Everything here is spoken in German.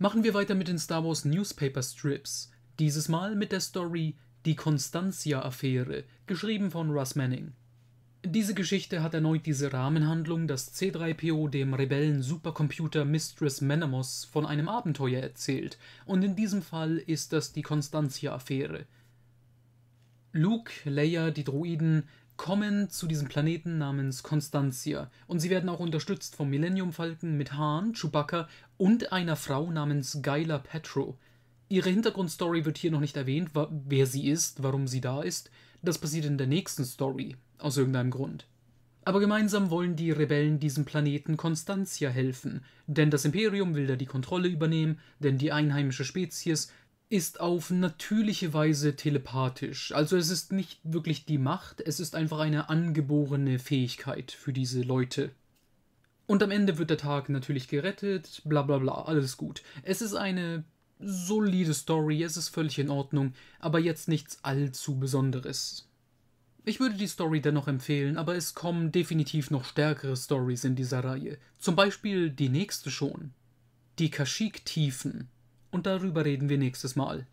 Machen wir weiter mit den Star Wars Newspaper Strips. Dieses Mal mit der Story Die Constantia-Affäre, geschrieben von Russ Manning. Diese Geschichte hat erneut diese Rahmenhandlung, dass C3PO dem Rebellen-Supercomputer Mistress Menamos von einem Abenteuer erzählt, und in diesem Fall ist das die Constantia-Affäre. Luke, Leia, die Droiden kommen zu diesem Planeten namens Constantia und sie werden auch unterstützt vom Millennium Falken mit Hahn, Chewbacca und einer Frau namens Geiler Petro. Ihre Hintergrundstory wird hier noch nicht erwähnt, wer sie ist, warum sie da ist. Das passiert in der nächsten Story, aus irgendeinem Grund. Aber gemeinsam wollen die Rebellen diesem Planeten Constantia helfen, denn das Imperium will da die Kontrolle übernehmen, denn die einheimische Spezies ist auf natürliche Weise telepathisch. Also es ist nicht wirklich die Macht, es ist einfach eine angeborene Fähigkeit für diese Leute. Und am Ende wird der Tag natürlich gerettet, bla bla bla, alles gut. Es ist eine solide Story, es ist völlig in Ordnung, aber jetzt nichts allzu Besonderes. Ich würde die Story dennoch empfehlen, aber es kommen definitiv noch stärkere Stories in dieser Reihe. Zum Beispiel die nächste schon. Die Kashyyyk-Tiefen und darüber reden wir nächstes Mal.